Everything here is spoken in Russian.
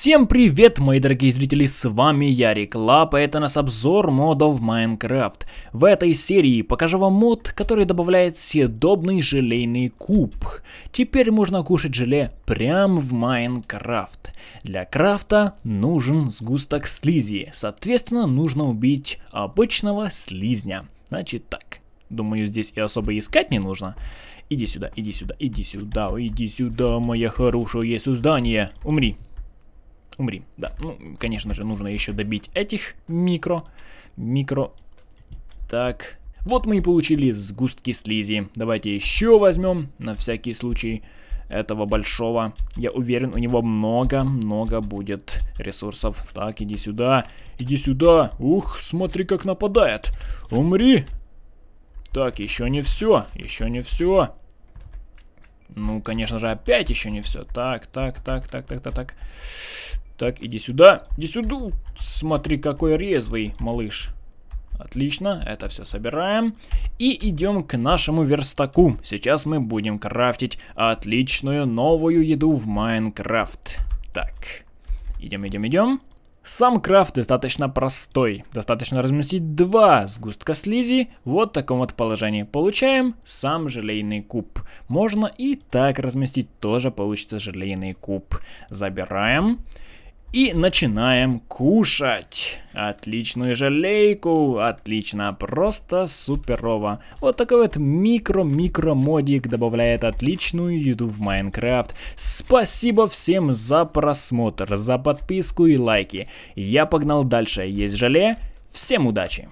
Всем привет, мои дорогие зрители, с вами Ярик Лап, и это нас обзор модов Майнкрафт. В этой серии покажу вам мод, который добавляет съедобный желейный куб. Теперь можно кушать желе прямо в Майнкрафт. Для крафта нужен сгусток слизи, соответственно нужно убить обычного слизня. Значит так, думаю здесь и особо искать не нужно. Иди сюда, иди сюда, иди сюда, иди сюда, моя хорошее создание, умри. Умри, да. Ну, конечно же, нужно еще добить этих микро. Микро. Так. Вот мы и получили сгустки слизи. Давайте еще возьмем, на всякий случай, этого большого. Я уверен, у него много-много будет ресурсов. Так, иди сюда. Иди сюда. Ух, смотри, как нападает. Умри. Так, еще не все. Еще не все. Ну, конечно же, опять еще не все. Так, так, так, так, так, так, так. Так, иди сюда. Иди сюда. Смотри, какой резвый малыш. Отлично, это все собираем. И идем к нашему верстаку. Сейчас мы будем крафтить отличную новую еду в Майнкрафт. Так, идем, идем, идем. Сам крафт достаточно простой. Достаточно разместить два сгустка слизи. Вот в таком вот положении получаем сам желейный куб. Можно и так разместить, тоже получится желейный куб. Забираем. И начинаем кушать. Отличную жалейку, отлично, просто суперово. Вот такой вот микро-микро модик добавляет отличную еду в Майнкрафт. Спасибо всем за просмотр, за подписку и лайки. Я погнал дальше, есть желе, всем удачи!